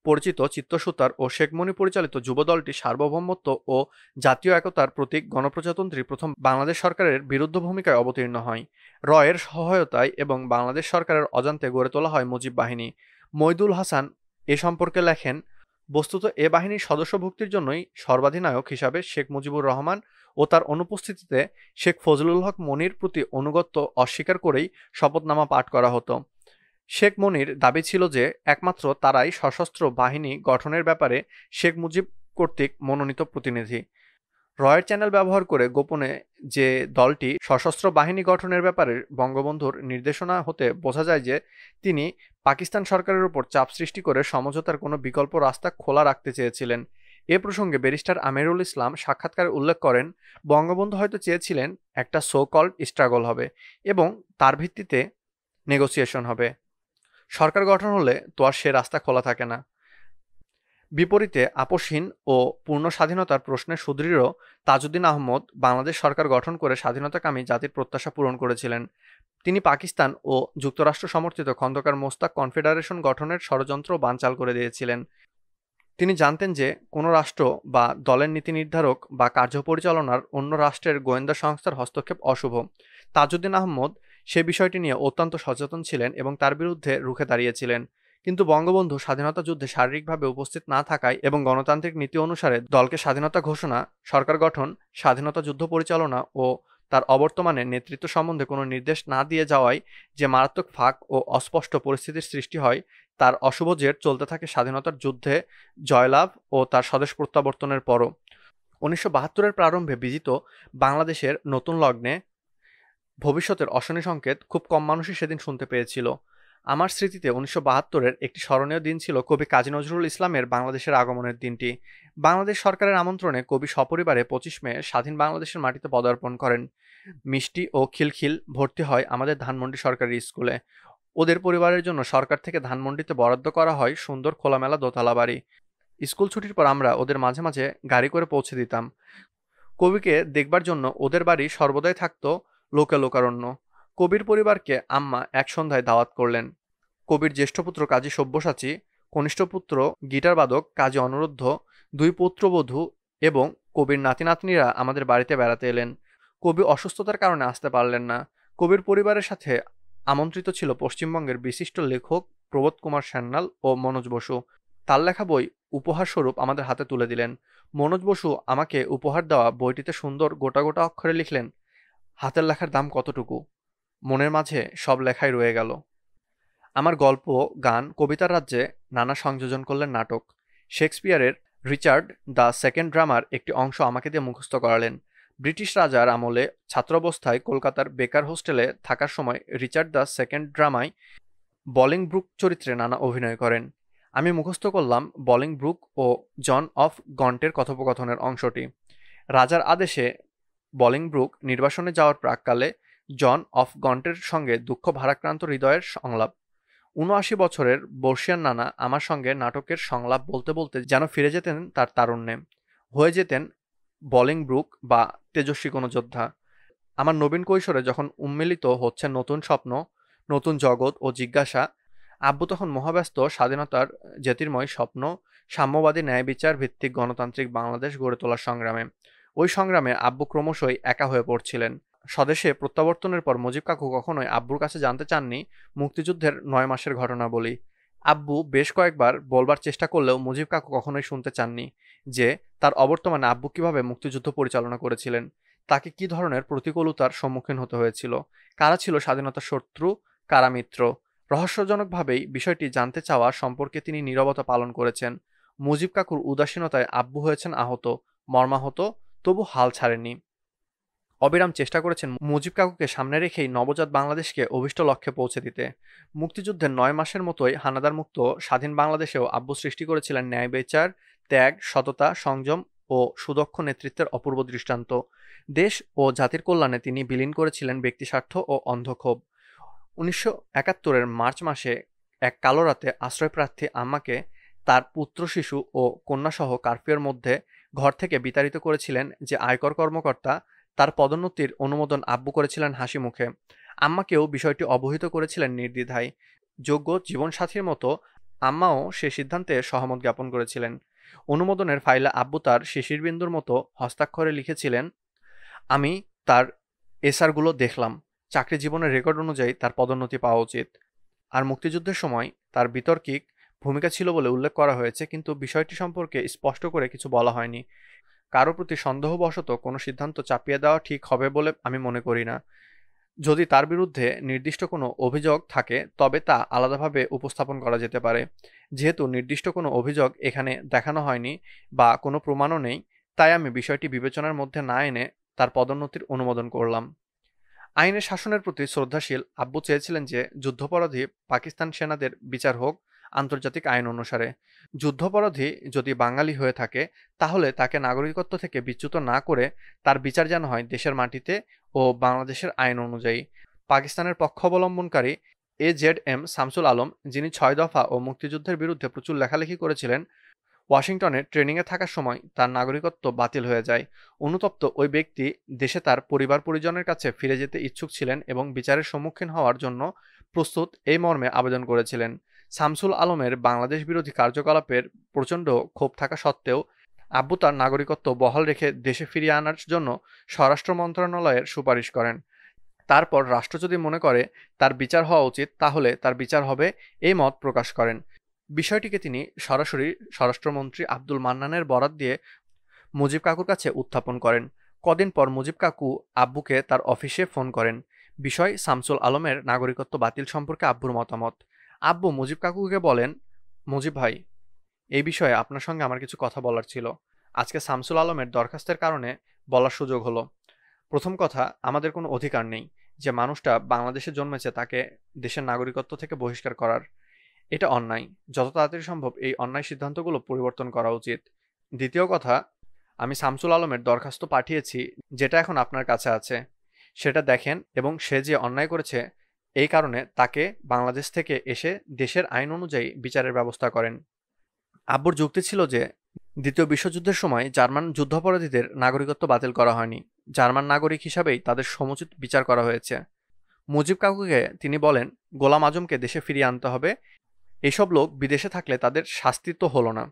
S1: পরিচিত চিত্তসুতার ও শেখমণি পরিচালিত যুবদলটি সার্বভৌমত্ব ও জাতীয় একতার প্রতীক গণপ্রজাতন্ত্রী প্রথম বাংলাদেশ সরকারের বিরুদ্ধ ভূমিকায় অবতীর্ণ হয় রয়ের সহায়তায় এবং বাংলাদেশ সরকারের অজান্তে গড়ে তোলা হয় মুজিব বাহিনী মইদুল হাসান এ সম্পর্কে লেখেন বস্তুত এ বাহিনীর সদস্যভুক্তির জন্যই সর্বাধিনায়ক হিসাবে শেখ মুজিবুর রহমান ও তার অনুপস্থিতিতে শেখ ফজলুল হক মনির প্রতি অনুগত্য অস্বীকার করেই শপথনামা পাঠ করা হতো শেখ মনির দাবি ছিল যে একমাত্র তারাই সশস্ত্র বাহিনী গঠনের ব্যাপারে শেখ মুজিব কর্তৃক মনোনীত প্রতিনিধি রয়ের চ্যানেল ব্যবহার করে গোপনে যে দলটি সশস্ত্র বাহিনী গঠনের ব্যাপারে বঙ্গবন্ধুর নির্দেশনা হতে বোঝা যায় যে তিনি পাকিস্তান সরকারের উপর চাপ সৃষ্টি করে সমঝোতার কোনো বিকল্প রাস্তা খোলা রাখতে চেয়েছিলেন এ প্রসঙ্গে ব্যারিস্টার আমিরুল ইসলাম সাক্ষাৎকারে উল্লেখ করেন বঙ্গবন্ধু হয়তো চেয়েছিলেন একটা সো কল্ড স্ট্রাগল হবে এবং তার ভিত্তিতে নেগোসিয়েশন হবে সরকার গঠন হলে তো আর সে রাস্তা খোলা থাকে না বিপরীতে আপসহীন ও পূর্ণ স্বাধীনতার প্রশ্নে সুদৃঢ় তাজুদ্দিন আহমদ বাংলাদেশ সরকার গঠন করে স্বাধীনতাকামী জাতির প্রত্যাশা পূরণ করেছিলেন তিনি পাকিস্তান ও যুক্তরাষ্ট্র সমর্থিত খন্দকার মোস্তাক কনফেডারেশন গঠনের ষড়যন্ত্র বানচাল করে দিয়েছিলেন তিনি জানতেন যে কোনো রাষ্ট্র বা দলের নীতি নির্ধারক বা কার্য পরিচালনার অন্য রাষ্ট্রের গোয়েন্দা সংস্থার হস্তক্ষেপ অশুভ তাজউদ্দিন আহমদ সে বিষয়টি নিয়ে অত্যন্ত সচেতন ছিলেন এবং তার বিরুদ্ধে রুখে দাঁড়িয়েছিলেন কিন্তু বঙ্গবন্ধু স্বাধীনতা যুদ্ধে শারীরিকভাবে উপস্থিত না থাকায় এবং গণতান্ত্রিক নীতি অনুসারে দলকে স্বাধীনতা ঘোষণা সরকার গঠন স্বাধীনতা যুদ্ধ পরিচালনা ও তার অবর্তমানে নেতৃত্ব সম্বন্ধে কোনো নির্দেশ না দিয়ে যাওয়ায় যে মারাত্মক ফাঁক ও অস্পষ্ট পরিস্থিতির সৃষ্টি হয় তার অশুভ জেট চলতে থাকে স্বাধীনতার যুদ্ধে জয়লাভ ও তার স্বদেশ প্রত্যাবর্তনের পরও উনিশশো বাহাত্তরের প্রারম্ভে বিজিত বাংলাদেশের নতুন লগ্নে ভবিষ্যতের অশনি সংকেত খুব কম মানুষই সেদিন শুনতে পেয়েছিল আমার স্মৃতিতে উনিশশো বাহাত্তরের একটি স্মরণীয় দিন ছিল কবি কাজী নজরুল ইসলামের বাংলাদেশের আগমনের দিনটি বাংলাদেশ সরকারের আমন্ত্রণে কবি সপরিবারে পঁচিশ মে স্বাধীন বাংলাদেশের মাটিতে পদার্পণ করেন মিষ্টি ও খিলখিল ভর্তি হয় আমাদের ধানমন্ডি সরকারি স্কুলে ওদের পরিবারের জন্য সরকার থেকে ধানমন্ডিতে বরাদ্দ করা হয় সুন্দর খোলামেলা দোতলা বাড়ি স্কুল ছুটির পর আমরা ওদের মাঝে মাঝে গাড়ি করে পৌঁছে দিতাম কবিকে দেখবার জন্য ওদের বাড়ি সর্বদাই থাকতো লোকালোকারণ্য কবির পরিবারকে আম্মা এক সন্ধ্যায় দাওয়াত করলেন কবির জ্যেষ্ঠপুত্র কাজী সব্যসাচী কনিষ্ঠ পুত্র গিটারবাদক কাজী অনুরুদ্ধ দুই পুত্রবধূ এবং কবির নাতি নাতনিরা আমাদের বাড়িতে বেড়াতে এলেন কবি অসুস্থতার কারণে আসতে পারলেন না কবির পরিবারের সাথে আমন্ত্রিত ছিল পশ্চিমবঙ্গের বিশিষ্ট লেখক প্রবোধ কুমার সান্যাল ও মনোজ বসু তার লেখা বই উপহারস্বরূপ আমাদের হাতে তুলে দিলেন মনোজ বসু আমাকে উপহার দেওয়া বইটিতে সুন্দর গোটা গোটা অক্ষরে লিখলেন হাতের লেখার দাম কতটুকু মনের মাঝে সব লেখাই রয়ে গেল আমার গল্প গান কবিতার রাজ্যে নানা সংযোজন করলেন নাটক শেক্সপিয়ারের রিচার্ড দ্য সেকেন্ড ড্রামার একটি অংশ আমাকে দিয়ে মুখস্থ করালেন ব্রিটিশ রাজার আমলে ছাত্রাবস্থায় কলকাতার বেকার হোস্টেলে থাকার সময় রিচার্ড দ্য সেকেন্ড ড্রামায় বলিং ব্রুক চরিত্রে নানা অভিনয় করেন আমি মুখস্থ করলাম বলিং ব্রুক ও জন অফ গন্টের কথোপকথনের অংশটি রাজার আদেশে বলিংব্রুক নির্বাসনে যাওয়ার প্রাককালে জন অফ গন্টের সঙ্গে দুঃখ ভারাক্রান্ত হৃদয়ের সংলাপ উনআশি বছরের বর্ষিয়ান নানা আমার সঙ্গে নাটকের সংলাপ বলতে বলতে যেন ফিরে যেতেন তার তারুণ্যে হয়ে যেতেন বলিংব্রুক বা তেজস্বী কোনো যোদ্ধা আমার নবীন কৈশোরে যখন উন্মিলিত হচ্ছে নতুন স্বপ্ন নতুন জগৎ ও জিজ্ঞাসা আব্বু তখন মহাব্যস্ত স্বাধীনতার জ্যোতির্ময় স্বপ্ন সাম্যবাদী ন্যায় বিচার ভিত্তিক গণতান্ত্রিক বাংলাদেশ গড়ে তোলার সংগ্রামে ওই সংগ্রামে আব্বু ক্রমশই একা হয়ে পড়ছিলেন স্বদেশে প্রত্যাবর্তনের পর মুজিব কাকু কখনোই আব্বুর কাছে জানতে চাননি মুক্তিযুদ্ধের নয় মাসের ঘটনা বলি আব্বু বেশ কয়েকবার বলবার চেষ্টা করলেও মুজিব কাকু কখনোই শুনতে চাননি যে তার অবর্তমানে আব্বু কিভাবে মুক্তিযুদ্ধ পরিচালনা করেছিলেন তাকে কি ধরনের প্রতিকূলতার সম্মুখীন হতে হয়েছিল কারা ছিল স্বাধীনতা শত্রু কারা মিত্র রহস্যজনকভাবেই বিষয়টি জানতে চাওয়া সম্পর্কে তিনি নীরবতা পালন করেছেন মুজিব কাকুর উদাসীনতায় আব্বু হয়েছেন আহত মর্মাহত তবু হাল ছাড়েননি অবিরাম চেষ্টা করেছেন মুজিব কাকুকে সামনে রেখেই নবজাত বাংলাদেশকে অভিষ্ট লক্ষ্যে পৌঁছে দিতে মুক্তিযুদ্ধের নয় মাসের মতোই হানাদার মুক্ত স্বাধীন বাংলাদেশেও আব্বু সৃষ্টি করেছিলেন ন্যায় বিচার ত্যাগ সততা সংযম ও সুদক্ষ নেতৃত্বের অপূর্ব দৃষ্টান্ত দেশ ও জাতির কল্যাণে তিনি বিলীন করেছিলেন ব্যক্তিস্বার্থ ও অন্ধক্ষোভ উনিশশো একাত্তরের মার্চ মাসে এক কালো রাতে আশ্রয়প্রার্থী আম্মাকে তার পুত্র শিশু ও কন্যাসহ কারফিউর মধ্যে ঘর থেকে বিতাড়িত করেছিলেন যে আয়কর কর্মকর্তা তার পদোন্নতির অনুমোদন আব্বু করেছিলেন হাসি মুখে আম্মাকেও বিষয়টি অবহিত করেছিলেন নির্দ্বিধায় যোগ্য জীবনসাথীর মতো আম্মাও সে সিদ্ধান্তে সহমত জ্ঞাপন করেছিলেন অনুমোদনের ফাইলে আব্বু তার শিশিরবিন্দুর মতো হস্তাক্ষরে লিখেছিলেন আমি তার এসআরগুলো দেখলাম চাকরি জীবনের রেকর্ড অনুযায়ী তার পদোন্নতি পাওয়া উচিত আর মুক্তিযুদ্ধের সময় তার বিতর্কিক ভূমিকা ছিল বলে উল্লেখ করা হয়েছে কিন্তু বিষয়টি সম্পর্কে স্পষ্ট করে কিছু বলা হয়নি কারো প্রতি সন্দেহবশত কোনো সিদ্ধান্ত চাপিয়ে দেওয়া ঠিক হবে বলে আমি মনে করি না যদি তার বিরুদ্ধে নির্দিষ্ট কোনো অভিযোগ থাকে তবে তা আলাদাভাবে উপস্থাপন করা যেতে পারে যেহেতু নির্দিষ্ট কোনো অভিযোগ এখানে দেখানো হয়নি বা কোনো প্রমাণও নেই তাই আমি বিষয়টি বিবেচনার মধ্যে না এনে তার পদোন্নতির অনুমোদন করলাম আইনের শাসনের প্রতি শ্রদ্ধাশীল আব্বু চেয়েছিলেন যে যুদ্ধাপরাধী পাকিস্তান সেনাদের বিচার হোক আন্তর্জাতিক আইন অনুসারে যুদ্ধাপরাধী যদি বাঙালি হয়ে থাকে তাহলে তাকে নাগরিকত্ব থেকে বিচ্যুত না করে তার বিচার যেন হয় দেশের মাটিতে ও বাংলাদেশের আইন অনুযায়ী পাকিস্তানের পক্ষ অবলম্বনকারী A Z M Shamsul Alam যিনি ছয় দফা ও মুক্তিযুদ্ধের বিরুদ্ধে প্রচুর লেখালেখি করেছিলেন ওয়াশিংটনে ট্রেনিংয়ে থাকার সময় তার নাগরিকত্ব বাতিল হয়ে যায় অনুতপ্ত ওই ব্যক্তি দেশে তার পরিবার পরিজনের কাছে ফিরে যেতে ইচ্ছুক ছিলেন এবং বিচারের সম্মুখীন হওয়ার জন্য প্রস্তুত এই মর্মে আবেদন করেছিলেন শামসুল আলমের বাংলাদেশ বিরোধী কার্যকলাপের প্রচণ্ড ক্ষোভ থাকা সত্ত্বেও আব্বু তার নাগরিকত্ব বহাল রেখে দেশে ফিরিয়ে আনার জন্য স্বরাষ্ট্র মন্ত্রণালয়ের সুপারিশ করেন তারপর রাষ্ট্র যদি মনে করে তার বিচার হওয়া উচিত তাহলে তার বিচার হবে এই মত প্রকাশ করেন বিষয়টিকে তিনি সরাসরি স্বরাষ্ট্রমন্ত্রী আব্দুল মান্নানের বরাত দিয়ে মুজিব কাকুর কাছে উত্থাপন করেন কদিন পর মুজিব কাকু আব্বুকে তার অফিসে ফোন করেন বিষয় শামসুল আলমের নাগরিকত্ব বাতিল সম্পর্কে আব্বুর মতামত আব্বু মুজিব কাকুকে বলেন মুজিব ভাই এই বিষয়ে আপনার সঙ্গে আমার কিছু কথা বলার ছিল আজকে শামসুল আলমের দরখাস্তের কারণে বলার সুযোগ হলো প্রথম কথা আমাদের কোনো অধিকার নেই যে মানুষটা বাংলাদেশে জন্মেছে তাকে দেশের নাগরিকত্ব থেকে বহিষ্কার করার এটা অন্যায় যত তাড়াতাড়ি সম্ভব এই অন্যায় সিদ্ধান্তগুলো পরিবর্তন করা উচিত দ্বিতীয় কথা আমি শামসুল আলমের দরখাস্ত পাঠিয়েছি যেটা এখন আপনার কাছে আছে সেটা দেখেন এবং সে যে অন্যায় করেছে এই কারণে তাকে বাংলাদেশ থেকে এসে দেশের আইন অনুযায়ী বিচারের ব্যবস্থা করেন আব্বুর যুক্তি ছিল যে দ্বিতীয় বিশ্বযুদ্ধের সময় জার্মান যুদ্ধাপরাধীদের নাগরিকত্ব বাতিল করা হয়নি জার্মান নাগরিক হিসাবেই তাদের সমুচিত বিচার করা হয়েছে মুজিব কাকুকে তিনি বলেন গোলাম আজমকে দেশে ফিরিয়ে আনতে হবে এইসব লোক বিদেশে থাকলে তাদের শাস্তি তো হলো না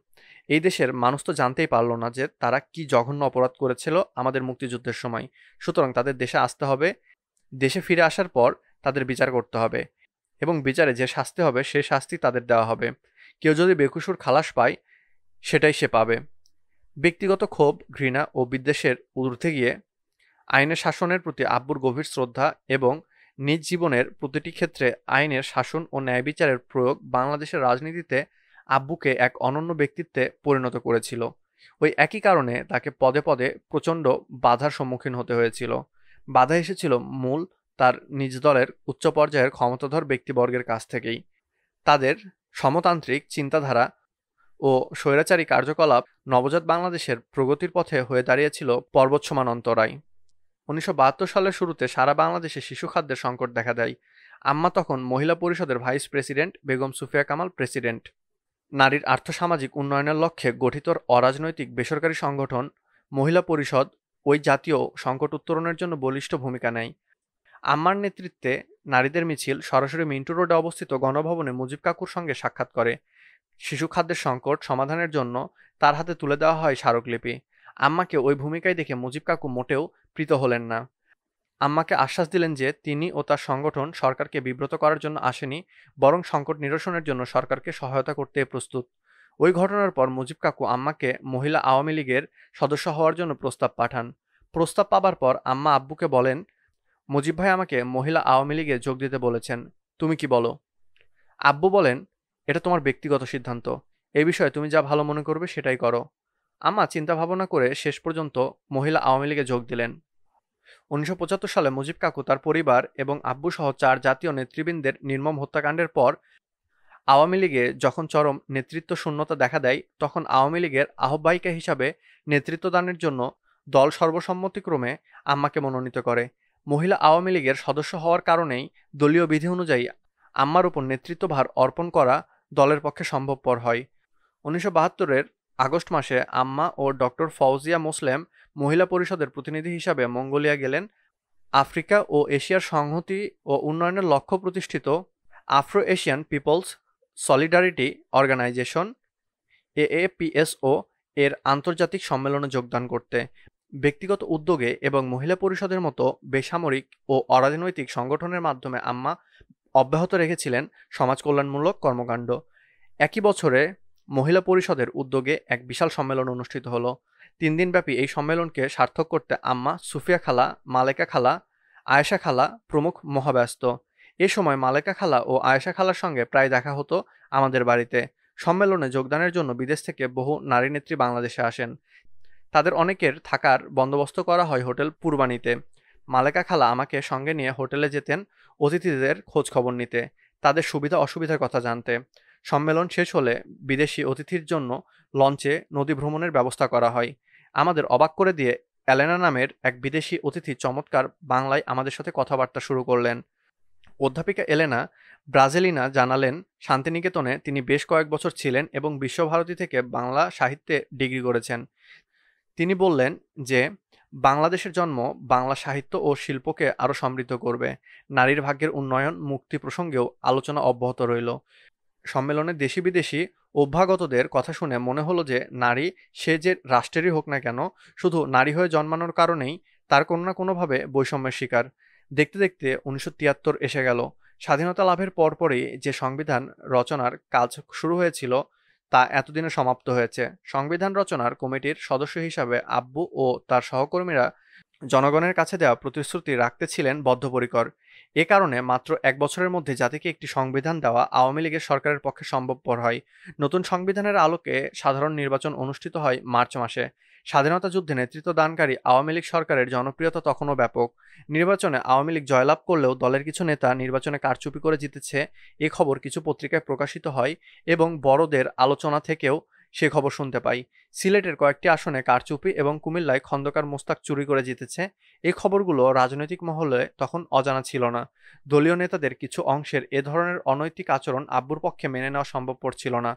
S1: এই দেশের মানুষ তো জানতেই পারল না যে তারা কি জঘন্য অপরাধ করেছিল আমাদের মুক্তিযুদ্ধের সময় সুতরাং তাদের দেশে আসতে হবে দেশে ফিরে আসার পর তাদের বিচার করতে হবে এবং বিচারে যে শাস্তি হবে সে শাস্তি তাদের দেওয়া হবে কেউ যদি বেকুসুর খালাস পায় সেটাই সে পাবে ব্যক্তিগত ক্ষোভ ঘৃণা ও বিদ্বেষের ঊর্ধ্বে গিয়ে আইনের শাসনের প্রতি আব্বুর গভীর শ্রদ্ধা এবং নিজ জীবনের প্রতিটি ক্ষেত্রে আইনের শাসন ও ন্যায় বিচারের প্রয়োগ বাংলাদেশের রাজনীতিতে আব্বুকে এক অনন্য ব্যক্তিত্বে পরিণত করেছিল ওই একই কারণে তাকে পদে পদে প্রচণ্ড বাধার সম্মুখীন হতে হয়েছিল বাধা এসেছিল মূল তার নিজ দলের উচ্চ পর্যায়ের ক্ষমতাধর ব্যক্তিবর্গের কাছ থেকেই তাদের সমতান্ত্রিক চিন্তাধারা ও স্বৈরাচারী কার্যকলাপ নবজাত বাংলাদেশের প্রগতির পথে হয়ে দাঁড়িয়েছিল পর্বত সমান অন্তরায় উনিশশো সালের শুরুতে সারা বাংলাদেশে শিশু খাদ্যের সংকট দেখা দেয় আম্মা তখন মহিলা পরিষদের vice president Begum Sufia Kamal president নারীর আর্থসামাজিক উন্নয়নের লক্ষ্যে গঠিত অরাজনৈতিক বেসরকারি সংগঠন মহিলা পরিষদ ওই জাতীয় সংকট উত্তরণের জন্য বলিষ্ঠ ভূমিকা নেয় আম্মার নেতৃত্বে নারীদের মিছিল সরাসরি মিন্টু রোডে অবস্থিত গণভবনে মুজিব কাকুর সঙ্গে সাক্ষাৎ করে শিশু খাদ্যের সংকট সমাধানের জন্য তার হাতে তুলে দেওয়া হয় স্মারকলিপি আম্মাকে ওই ভূমিকায় দেখে মুজিব কাকু মোটেও প্রীত হলেন না আম্মাকে আশ্বাস দিলেন যে তিনি ও তার সংগঠন সরকারকে বিব্রত করার জন্য আসেনি বরং সংকট নিরসনের জন্য সরকারকে সহায়তা করতে প্রস্তুত ওই ঘটনার পর মুজিব কাকু আম্মাকে মহিলা আওয়ামী লীগের সদস্য হওয়ার জন্য প্রস্তাব পাঠান প্রস্তাব পাবার পর আম্মা আব্বুকে বলেন মুজিব ভাই আমাকে মহিলা আওয়ামী লীগে যোগ দিতে বলেছেন তুমি কি বলো আব্বু বলেন এটা তোমার ব্যক্তিগত সিদ্ধান্ত এ বিষয়ে তুমি যা ভালো মনে করবে সেটাই করো আমা চিন্তা ভাবনা করে শেষ পর্যন্ত মহিলা আওয়ামী লীগে যোগ দিলেন উনিশশো সালে মুজিব কাকু তার পরিবার এবং আব্বু সহ চার জাতীয় নেতৃবৃন্দের নির্মম হত্যাকাণ্ডের পর আওয়ামী লীগে যখন চরম নেতৃত্ব শূন্যতা দেখা দেয় তখন আওয়ামী লীগের আহ্বায়িকা হিসাবে নেতৃত্বদানের জন্য দল সর্বসম্মতিক্রমে আম্মাকে মনোনীত করে মহিলা আওয়ামী লীগের সদস্য হওয়ার কারণেই দলীয় বিধি অনুযায়ী আম্মার উপর নেতৃত্বভার অর্পণ করা দলের পক্ষে সম্ভবপর হয় উনিশশো বাহাত্তরের আগস্ট মাসে আম্মা ও ডক্টর ফৌজিয়া মুসলেম মহিলা পরিষদের প্রতিনিধি হিসাবে মঙ্গোলিয়া গেলেন আফ্রিকা ও এশিয়ার সংহতি ও উন্নয়নের লক্ষ্য প্রতিষ্ঠিত Afro Asian People's Solidarity Organisation AAPSO এর আন্তর্জাতিক সম্মেলনে যোগদান করতে ব্যক্তিগত উদ্যোগে এবং মহিলা পরিষদের মতো বেসামরিক ও অরাজনৈতিক সংগঠনের মাধ্যমে আম্মা অব্যাহত রেখেছিলেন সমাজ কল্যাণমূলক কর্মকাণ্ড একই বছরে মহিলা পরিষদের উদ্যোগে এক বিশাল সম্মেলন অনুষ্ঠিত হলো তিন দিনব্যাপী এই সম্মেলনকে সার্থক করতে আম্মা সুফিয়া খালা মালেকা খালা আয়েশা খালা প্রমুখ মহাব্যস্ত এ সময় মালেকা খালা ও আয়েশা খালার সঙ্গে প্রায় দেখা হতো আমাদের বাড়িতে সম্মেলনে যোগদানের জন্য বিদেশ থেকে বহু নারী নেত্রী বাংলাদেশে আসেন তাদের অনেকের থাকার বন্দোবস্ত করা হয় হোটেল পূর্বাণীতে মালেকা খালা আমাকে সঙ্গে নিয়ে হোটেলে যেতেন অতিথিদের খোঁজ খবর নিতে তাদের সুবিধা অসুবিধার কথা জানতে সম্মেলন শেষ হলে বিদেশি অতিথির জন্য লঞ্চে নদী ভ্রমণের ব্যবস্থা করা হয় আমাদের অবাক করে দিয়ে অ্যালেনা নামের এক বিদেশি অতিথি চমৎকার বাংলায় আমাদের সাথে কথাবার্তা শুরু করলেন অধ্যাপিকা এলেনা ব্রাজিলিনা জানালেন শান্তিনিকেতনে তিনি বেশ কয়েক বছর ছিলেন এবং বিশ্বভারতী থেকে বাংলা সাহিত্যে ডিগ্রি করেছেন তিনি বললেন যে বাংলাদেশের জন্ম বাংলা সাহিত্য ও শিল্পকে আরও সমৃদ্ধ করবে নারীর ভাগ্যের উন্নয়ন মুক্তি প্রসঙ্গেও আলোচনা অব্যাহত রইল সম্মেলনে দেশি বিদেশি অভ্যাগতদের কথা শুনে মনে হলো যে নারী সে যে রাষ্ট্রেরই হোক না কেন শুধু নারী হয়ে জন্মানোর কারণেই তার কোনো না কোনোভাবে বৈষম্যের শিকার দেখতে দেখতে উনিশশো তিয়াত্তর এসে গেল স্বাধীনতা লাভের পরপরই যে সংবিধান রচনার কাজ শুরু হয়েছিল তা এতদিনে সমাপ্ত হয়েছে সংবিধান রচনার কমিটির সদস্য হিসাবে আব্বু ও তার সহকর্মীরা জনগণের কাছে দেওয়া প্রতিশ্রুতি রাখতে ছিলেন বদ্ধপরিকর এ কারণে মাত্র এক বছরের মধ্যে জাতিকে একটি সংবিধান দেওয়া আওয়ামী লীগের সরকারের পক্ষে সম্ভবপর হয় নতুন সংবিধানের আলোকে সাধারণ নির্বাচন অনুষ্ঠিত হয় মার্চ মাসে স্বাধীনতা যুদ্ধে নেতৃত্ব দানকারী আওয়ামী লীগ সরকারের জনপ্রিয়তা তখনও ব্যাপক নির্বাচনে আওয়ামী লীগ জয়লাভ করলেও দলের কিছু নেতা নির্বাচনে কারচুপি করে জিতেছে এ খবর কিছু পত্রিকায় প্রকাশিত হয় এবং বড়দের আলোচনা থেকেও সে খবর শুনতে পাই সিলেটের কয়েকটি আসনে কারচুপি এবং কুমিল্লায় খন্দকার মোস্তাক চুরি করে জিতেছে এই খবরগুলো রাজনৈতিক মহলে তখন অজানা ছিল না দলীয় নেতাদের কিছু অংশের এ ধরনের অনৈতিক আচরণ আব্বুর পক্ষে মেনে নেওয়া সম্ভবপর ছিল না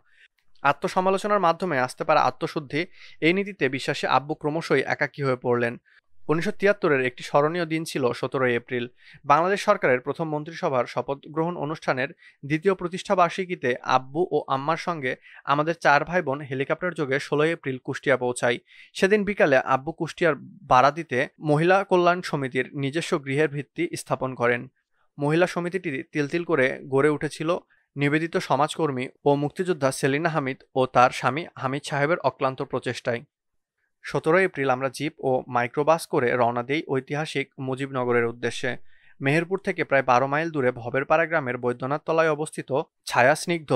S1: আত্মসমালোচনার মাধ্যমে আসতে পারা আত্মশুদ্ধি এই নীতিতে বিশ্বাসে আব্বু ক্রমশই একাকী হয়ে পড়লেন উনিশশো তিয়াত্তরের একটি স্মরণীয় দিন ছিল সতেরোই এপ্রিল বাংলাদেশ সরকারের প্রথম মন্ত্রিসভার শপথ গ্রহণ অনুষ্ঠানের দ্বিতীয় প্রতিষ্ঠাবার্ষিকীতে আব্বু ও আম্মার সঙ্গে আমাদের চার ভাই বোন হেলিকপ্টার যোগে ষোলোই এপ্রিল কুষ্টিয়া পৌঁছাই সেদিন বিকালে আব্বু কুষ্টিয়ার বারাদিতে মহিলা কল্যাণ সমিতির নিজস্ব গৃহের ভিত্তি স্থাপন করেন মহিলা সমিতিটি তিলতিল করে গড়ে উঠেছিল নিবেদিত সমাজকর্মী ও মুক্তিযোদ্ধা সেলিনা হামিদ ও তার স্বামী হামিদ সাহেবের অক্লান্ত প্রচেষ্টায় সতেরো এপ্রিল আমরা জিপ ও মাইক্রোবাস করে রওনা দিই ঐতিহাসিক মুজিবনগরের উদ্দেশ্যে মেহেরপুর থেকে প্রায় বারো মাইল দূরে ভবেরপাড়া গ্রামের বৈদ্যনাথ তলায় অবস্থিত ছায়াস্নিগ্ধ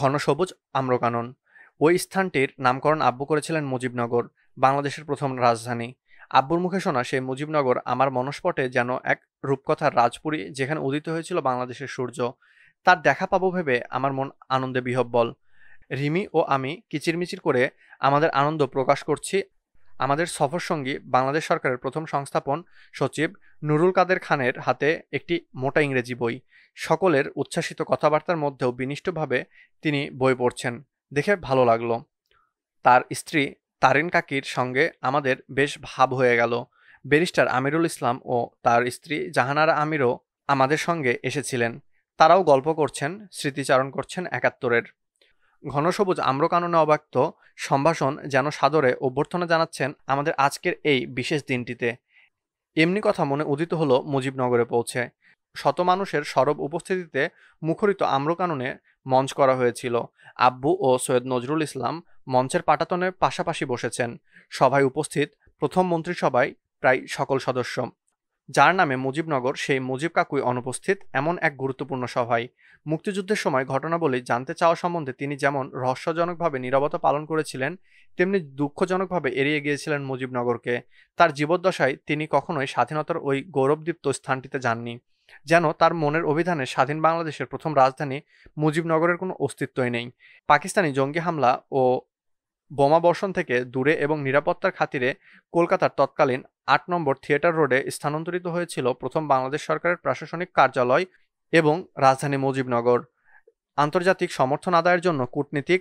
S1: ঘনসবুজ আম্রকানন ওই স্থানটির নামকরণ আব্বু করেছিলেন মুজিবনগর বাংলাদেশের প্রথম রাজধানী আব্বুর মুখে শোনা সেই মুজিবনগর আমার মনস্পটে যেন এক রূপকথার রাজপুরী যেখানে উদিত হয়েছিল বাংলাদেশের সূর্য তার দেখা পাবো ভেবে আমার মন আনন্দে বিহব্বল রিমি ও আমি কিচিরমিচির করে আমাদের আনন্দ প্রকাশ করছি আমাদের সফর সঙ্গী বাংলাদেশ সরকারের প্রথম সংস্থাপন সচিব নুরুল কাদের খানের হাতে একটি মোটা ইংরেজি বই সকলের উচ্ছ্বাসিত কথাবার্তার মধ্যেও বিনিষ্টভাবে তিনি বই পড়ছেন দেখে ভালো লাগলো তার স্ত্রী তারিন কাকির সঙ্গে আমাদের বেশ ভাব হয়ে গেল ব্যারিস্টার আমিরুল ইসলাম ও তার স্ত্রী জাহানারা আমিরও আমাদের সঙ্গে এসেছিলেন তারাও গল্প করছেন স্মৃতিচারণ করছেন একাত্তরের ঘনসবুজ আম্রকাননে অব্যক্ত সম্ভাষণ যেন সাদরে অভ্যর্থনা জানাচ্ছেন আমাদের আজকের এই বিশেষ দিনটিতে এমনি কথা মনে উদিত হলো মুজিবনগরে পৌঁছে শত মানুষের সরব উপস্থিতিতে মুখরিত আম্রকাননে মঞ্চ করা হয়েছিল আব্বু ও সৈয়দ নজরুল ইসলাম মঞ্চের পাটাতনের পাশাপাশি বসেছেন সভায় উপস্থিত প্রথম মন্ত্রিসভায় প্রায় সকল সদস্য যার নামে মুজিবনগর সেই মুজিব কাকুই অনুপস্থিত এমন এক গুরুত্বপূর্ণ সভায় মুক্তিযুদ্ধের সময় ঘটনাবলী জানতে চাওয়া সম্বন্ধে তিনি যেমন রহস্যজনকভাবে নিরবতা পালন করেছিলেন তেমনি দুঃখজনকভাবে এড়িয়ে গিয়েছিলেন মুজিবনগরকে তার জীবদ্দশায় তিনি কখনোই স্বাধীনতার ওই গৌরবদীপ্ত স্থানটিতে যাননি যেন তার মনের অভিধানে স্বাধীন বাংলাদেশের প্রথম রাজধানী মুজিবনগরের কোনো অস্তিত্বই নেই পাকিস্তানি জঙ্গি হামলা ও বোমা বর্ষণ থেকে দূরে এবং নিরাপত্তার খাতিরে কলকাতার তৎকালীন আট নম্বর থিয়েটার রোডে স্থানান্তরিত হয়েছিল প্রথম বাংলাদেশ সরকারের প্রশাসনিক কার্যালয় এবং রাজধানী মুজিবনগর আন্তর্জাতিক সমর্থন আদায়ের জন্য কূটনীতিক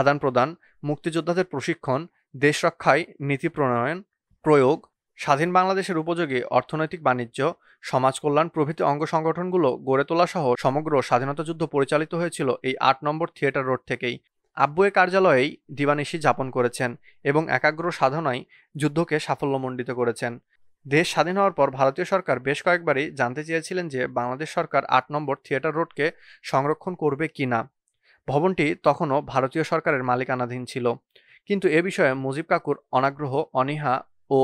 S1: আদান প্রদান মুক্তিযোদ্ধাদের প্রশিক্ষণ দেশ রক্ষায় নীতি প্রণয়ন প্রয়োগ স্বাধীন বাংলাদেশের উপযোগী অর্থনৈতিক বাণিজ্য সমাজ কল্যাণ প্রভৃতি অঙ্গ সংগঠনগুলো গড়ে তোলা সহ সমগ্র স্বাধীনতা যুদ্ধ পরিচালিত হয়েছিল এই আট নম্বর থিয়েটার রোড থেকেই আব্বুয়ে কার্যালয়েই দিবানিশি যাপন করেছেন এবং একাগ্র সাধনায় যুদ্ধকে সাফল্যমণ্ডিত করেছেন দেশ স্বাধীন হওয়ার পর ভারতীয় সরকার বেশ কয়েকবারই জানতে চেয়েছিলেন যে বাংলাদেশ সরকার আট নম্বর থিয়েটার রোডকে সংরক্ষণ করবে কি না ভবনটি তখনও ভারতীয় সরকারের মালিকানাধীন ছিল কিন্তু এ বিষয়ে মুজিব কাকুর অনাগ্রহ অনীহা ও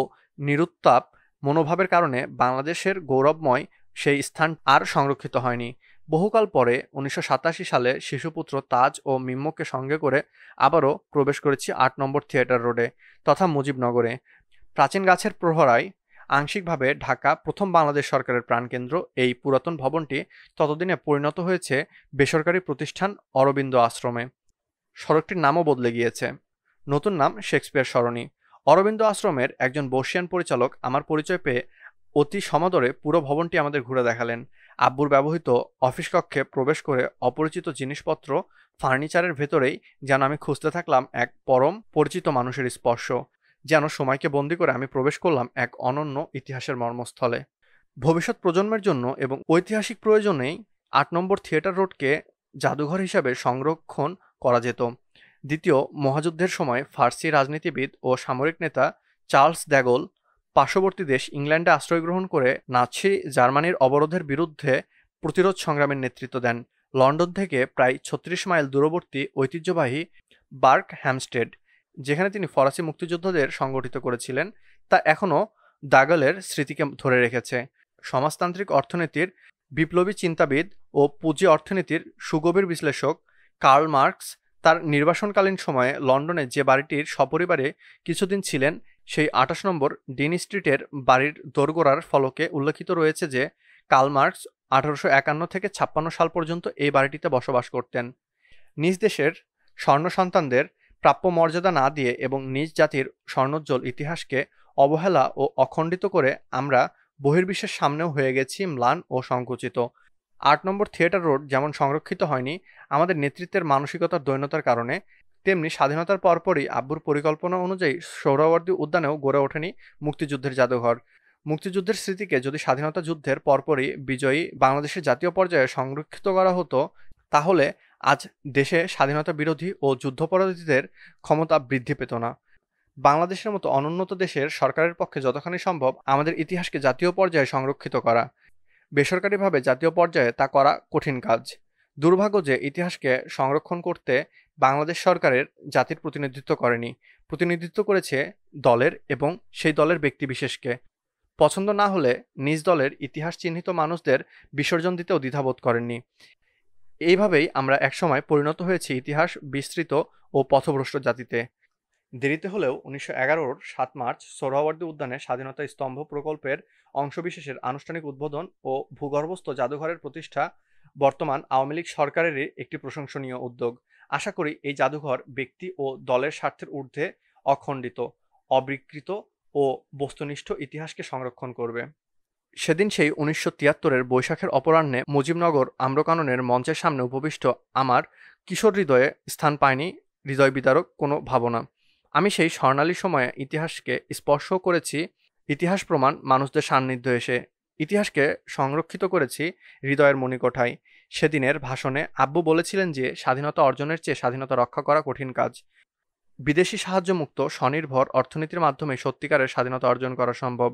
S1: নিরুত্তাপ মনোভাবের কারণে বাংলাদেশের গৌরবময় সেই স্থান আর সংরক্ষিত হয়নি বহুকাল পরে উনিশশো সালে শিশুপুত্র তাজ ও মিম্মকে সঙ্গে করে আবারও প্রবেশ করেছি আট নম্বর থিয়েটার রোডে তথা মুজিবনগরে প্রাচীন গাছের প্রহরায় আংশিকভাবে ঢাকা প্রথম বাংলাদেশ সরকারের প্রাণকেন্দ্র এই পুরাতন ভবনটি ততদিনে পরিণত হয়েছে বেসরকারি প্রতিষ্ঠান অরবিন্দ আশ্রমে সড়কটির নামও বদলে গিয়েছে নতুন নাম শেক্সপিয়ার সরণি অরবিন্দ আশ্রমের একজন বর্ষিয়ান পরিচালক আমার পরিচয় পেয়ে অতি সমাদরে পুরো ভবনটি আমাদের ঘুরে দেখালেন আব্বুর ব্যবহৃত অফিস কক্ষে প্রবেশ করে অপরিচিত জিনিসপত্র ফার্নিচারের ভেতরেই যেন আমি খুঁজতে থাকলাম এক পরম পরিচিত মানুষের স্পর্শ যেন সময়কে বন্দি করে আমি প্রবেশ করলাম এক অনন্য ইতিহাসের মর্মস্থলে ভবিষ্যৎ প্রজন্মের জন্য এবং ঐতিহাসিক প্রয়োজনেই আট নম্বর থিয়েটার রোডকে জাদুঘর হিসাবে সংরক্ষণ করা যেত দ্বিতীয় মহাযুদ্ধের সময় ফার্সি রাজনীতিবিদ ও সামরিক নেতা চার্লস দ্যাগল পার্শ্ববর্তী দেশ ইংল্যান্ডে আশ্রয় গ্রহণ করে নাচি জার্মানির অবরোধের বিরুদ্ধে প্রতিরোধ সংগ্রামের নেতৃত্ব দেন লন্ডন থেকে প্রায় ছত্রিশ মাইল দূরবর্তী ঐতিহ্যবাহী বার্ক হ্যামস্টেড যেখানে তিনি ফরাসি মুক্তিযোদ্ধাদের সংগঠিত করেছিলেন তা এখনও দাগলের স্মৃতিকে ধরে রেখেছে সমাজতান্ত্রিক অর্থনীতির বিপ্লবী চিন্তাবিদ ও পুঁজি অর্থনীতির সুগভীর বিশ্লেষক কার্ল মার্কস তার নির্বাসনকালীন সময়ে লন্ডনে যে বাড়িটির সপরিবারে কিছুদিন ছিলেন সেই আঠাশ নম্বর ডিন স্ট্রিটের বাড়ির দোরগোড়ার ফলকে উল্লেখিত রয়েছে যে কালমার্কস আঠারোশো একান্ন থেকে ছাপ্পান্ন সাল পর্যন্ত এই বাড়িটিতে বসবাস করতেন নিজ দেশের স্বর্ণ সন্তানদের প্রাপ্য মর্যাদা না দিয়ে এবং নিজ জাতির স্বর্ণোজ্জ্বল ইতিহাসকে অবহেলা ও অখণ্ডিত করে আমরা বহির্বিশ্বের সামনেও হয়ে গেছি ম্লান ও সংকুচিত আট নম্বর থিয়েটার রোড যেমন সংরক্ষিত হয়নি আমাদের নেতৃত্বের মানসিকতার দৈন্যতার কারণে তেমনি স্বাধীনতার পরপরই আব্বুর পরিকল্পনা অনুযায়ী সোহরাওয়ার্দী উদ্যানেও গড়ে ওঠেনি মুক্তিযুদ্ধের জাদুঘর মুক্তিযুদ্ধের স্মৃতিকে যদি স্বাধীনতা যুদ্ধের পরপরই বিজয়ী বাংলাদেশের জাতীয় পর্যায়ে সংরক্ষিত করা হতো তাহলে আজ দেশে স্বাধীনতা বিরোধী ও যুদ্ধপরাধীদের ক্ষমতা বৃদ্ধি পেত না বাংলাদেশের মতো অনুন্নত দেশের সরকারের পক্ষে যতখানি সম্ভব আমাদের ইতিহাসকে জাতীয় পর্যায়ে সংরক্ষিত করা বেসরকারিভাবে জাতীয় পর্যায়ে তা করা কঠিন কাজ দুর্ভাগ্য যে ইতিহাসকে সংরক্ষণ করতে বাংলাদেশ সরকারের জাতির প্রতিনিধিত্ব করেনি প্রতিনিধিত্ব করেছে দলের এবং সেই দলের ব্যক্তিবিশেষকে পছন্দ না হলে নিজ দলের ইতিহাস চিহ্নিত মানুষদের বিসর্জন দিতেও দ্বিধাবোধ করেননি এইভাবেই আমরা একসময় পরিণত হয়েছি ইতিহাস বিস্তৃত ও পথভ্রষ্ট জাতিতে দেরিতে হলেও উনিশশো এগারোর সাত মার্চ সোহরাওয়ার্দী উদ্যানে স্বাধীনতা স্তম্ভ প্রকল্পের অংশবিশেষের আনুষ্ঠানিক উদ্বোধন ও ভূগর্ভস্থ জাদুঘরের প্রতিষ্ঠা বর্তমান আওয়ামী লীগ সরকারেরই একটি প্রশংসনীয় উদ্যোগ আশা করি এই জাদুঘর ব্যক্তি ও দলের স্বার্থের ঊর্ধ্বে অখণ্ডিত অবিকৃত ও বস্তুনিষ্ঠ ইতিহাসকে সংরক্ষণ করবে সেদিন সেই উনিশশো তিয়াত্তরের বৈশাখের অপরাহ্নে মুজিবনগর আম্রকাননের মঞ্চের সামনে উপবিষ্ট আমার কিশোর হৃদয়ে স্থান পায়নি হৃদয় বিদারক কোনো ভাবনা আমি সেই স্বর্ণালী সময়ে ইতিহাসকে স্পর্শ করেছি ইতিহাস প্রমাণ মানুষদের সান্নিধ্য এসে ইতিহাসকে সংরক্ষিত করেছি হৃদয়ের মণিকোঠায় সেদিনের ভাষণে আব্বু বলেছিলেন যে স্বাধীনতা অর্জনের চেয়ে স্বাধীনতা রক্ষা করা কঠিন কাজ বিদেশি সাহায্যমুক্ত স্বনির্ভর অর্থনীতির মাধ্যমে সত্যিকারের স্বাধীনতা অর্জন করা সম্ভব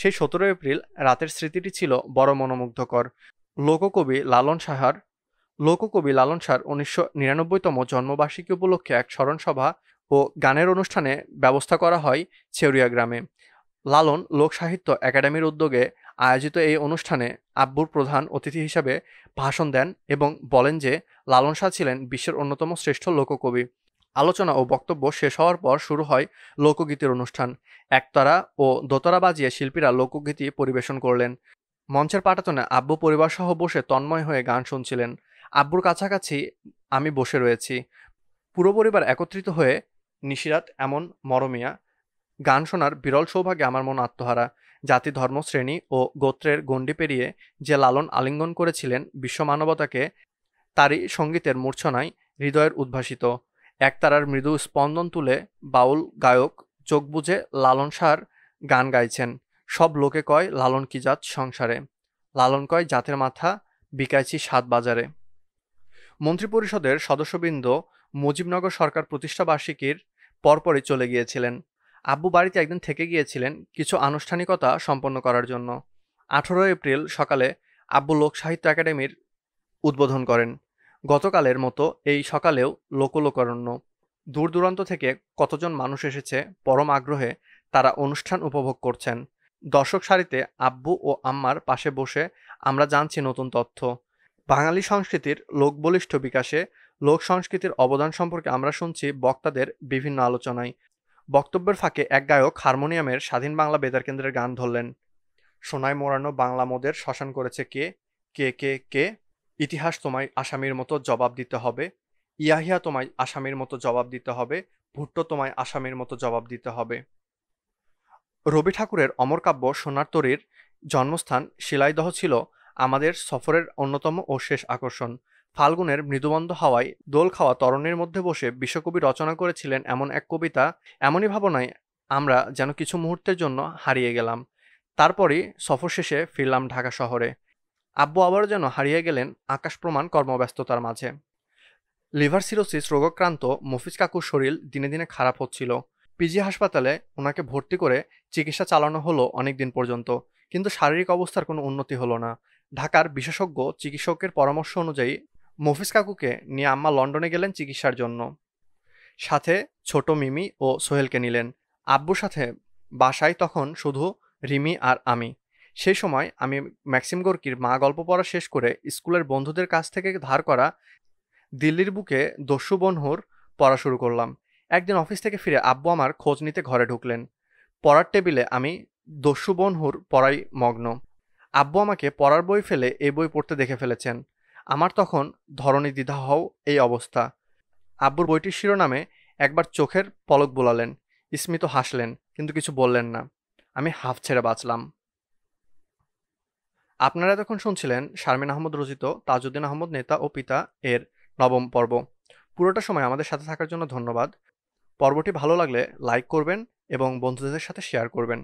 S1: সেই সতেরো এপ্রিল রাতের স্মৃতিটি ছিল বড় মনোমুগ্ধকর লোককবি লালন সাহার লোককবি লালন সাহার উনিশশো নিরানব্বইতম জন্মবার্ষিকী উপলক্ষে এক স্মরণসভা ও গানের অনুষ্ঠানে ব্যবস্থা করা হয় ছেউরিয়া গ্রামে লালন লোক সাহিত্য একাডেমির উদ্যোগে আয়োজিত এই অনুষ্ঠানে আব্বুর প্রধান অতিথি হিসাবে ভাষণ দেন এবং বলেন যে লালন শাহ ছিলেন বিশ্বের অন্যতম শ্রেষ্ঠ লোককবি আলোচনা ও বক্তব্য শেষ হওয়ার পর শুরু হয় লোকগীতির অনুষ্ঠান একতারা ও দোতারা বাজিয়ে শিল্পীরা লোকগীতি পরিবেশন করলেন মঞ্চের পাটাতনে আব্বু পরিবারসহ বসে তন্ময় হয়ে গান শুনছিলেন আব্বুর কাছাকাছি আমি বসে রয়েছি পুরো পরিবার একত্রিত হয়ে নিশিরাত এমন মরমিয়া গান শোনার বিরল সৌভাগ্যে আমার মন আত্মহারা জাতি ধর্ম শ্রেণী ও গোত্রের গণ্ডি পেরিয়ে যে লালন আলিঙ্গন করেছিলেন বিশ্ব মানবতাকে তারই সঙ্গীতের মূর্ছনায় হৃদয়ের উদ্ভাসিত একতারার মৃদু স্পন্দন তুলে বাউল গায়ক চোখ বুঝে লালন সার গান গাইছেন সব লোকে কয় লালন কি জাত সংসারে লালন কয় জাতের মাথা বিকাইছি সাত বাজারে মন্ত্রিপরিষদের সদস্যবৃন্দ মুজিবনগর সরকার প্রতিষ্ঠাবার্ষিকীর পরপরই চলে গিয়েছিলেন আব্বু বাড়িতে একদিন থেকে গিয়েছিলেন কিছু আনুষ্ঠানিকতা সম্পন্ন করার জন্য আঠেরো এপ্রিল সকালে আব্বু লোক সাহিত্য একাডেমির উদ্বোধন করেন গতকালের মতো এই সকালেও লোকলোকরণ্য দূর দূরান্ত থেকে কতজন মানুষ এসেছে পরম আগ্রহে তারা অনুষ্ঠান উপভোগ করছেন দর্শক সারিতে আব্বু ও আম্মার পাশে বসে আমরা জানছি নতুন তথ্য বাঙালি সংস্কৃতির লোকবলিষ্ঠ বিকাশে লোক সংস্কৃতির অবদান সম্পর্কে আমরা শুনছি বক্তাদের বিভিন্ন আলোচনায় বক্তব্যের ফাঁকে এক গায়ক হারমোনিয়ামের স্বাধীন বাংলা বেতার কেন্দ্রের গান ধরলেন সোনায় মোড়ানো বাংলা মোদের শ্মশান করেছে কে কে কে কে ইতিহাস তোমায় আসামির মতো জবাব দিতে হবে ইয়াহিয়া তোমায় আসামির মতো জবাব দিতে হবে ভুট্টো তোমায় আসামির মতো জবাব দিতে হবে রবি ঠাকুরের অমর কাব্য সোনার তরীর জন্মস্থান শিলাইদহ ছিল আমাদের সফরের অন্যতম ও শেষ আকর্ষণ ফাল্গুনের মৃদুবন্ধ হাওয়ায় দোল খাওয়া তরণের মধ্যে বসে বিশ্বকবি রচনা করেছিলেন এমন এক কবিতা এমনই ভাবনায় আমরা যেন কিছু মুহূর্তের জন্য হারিয়ে গেলাম তারপরই সফর শেষে ফিরলাম ঢাকা শহরে আব্বু আবারও যেন হারিয়ে গেলেন আকাশ প্রমাণ কর্মব্যস্ততার মাঝে লিভার সিরোসিস রোগক্রান্ত মফিজ কাকুর শরীর দিনে দিনে খারাপ হচ্ছিল পিজি হাসপাতালে ওনাকে ভর্তি করে চিকিৎসা চালানো হলো অনেক দিন পর্যন্ত কিন্তু শারীরিক অবস্থার কোনো উন্নতি হলো না ঢাকার বিশেষজ্ঞ চিকিৎসকের পরামর্শ অনুযায়ী মফিস কাকুকে নিয়ে আম্মা লন্ডনে গেলেন চিকিৎসার জন্য সাথে ছোট মিমি ও সোহেলকে নিলেন আব্বুর সাথে বাসায় তখন শুধু রিমি আর আমি সেই সময় আমি ম্যাক্সিম গর্কির মা গল্প পড়া শেষ করে স্কুলের বন্ধুদের কাছ থেকে ধার করা দিল্লির বুকে দস্যু বনহুর পড়া শুরু করলাম একদিন অফিস থেকে ফিরে আব্বু আমার খোঁজ নিতে ঘরে ঢুকলেন পড়ার টেবিলে আমি দস্যু বনহুর পড়াই মগ্ন আব্বু আমাকে পড়ার বই ফেলে এই বই পড়তে দেখে ফেলেছেন আমার তখন ধরণী দ্বিধা হও এই অবস্থা আব্বুর বইটির শিরোনামে একবার চোখের পলক বোলালেন স্মিত হাসলেন কিন্তু কিছু বললেন না আমি হাফ ছেড়ে বাঁচলাম আপনারা তখন শুনছিলেন শারমিন আহমদ রচিত তাজউদ্দিন আহমদ নেতা ও পিতা এর নবম পর্ব পুরোটা সময় আমাদের সাথে থাকার জন্য ধন্যবাদ পর্বটি ভালো লাগলে লাইক করবেন এবং বন্ধুদের সাথে শেয়ার করবেন